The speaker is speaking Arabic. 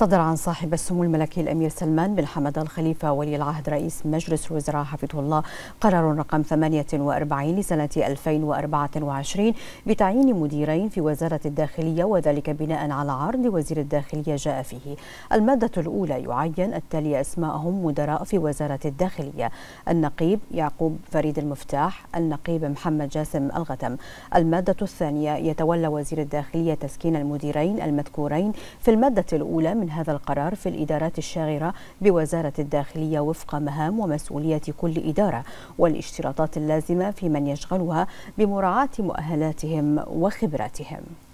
صدر عن صاحب السمو الملكي الأمير سلمان بن حمد الخليفة ولي العهد رئيس مجلس الوزراء حفظه الله قرار رقم 48 لسنة 2024 بتعيين مديرين في وزارة الداخلية وذلك بناء على عرض وزير الداخلية جاء فيه المادة الأولى يعين التالي أسماءهم مدراء في وزارة الداخلية النقيب يعقوب فريد المفتاح النقيب محمد جاسم الغتم المادة الثانية يتولى وزير الداخلية تسكين المديرين المذكورين في المادة الأولى من من هذا القرار في الإدارات الشاغرة بوزارة الداخلية وفق مهام ومسؤولية كل إدارة والاشتراطات اللازمة في من يشغلها بمراعاة مؤهلاتهم وخبراتهم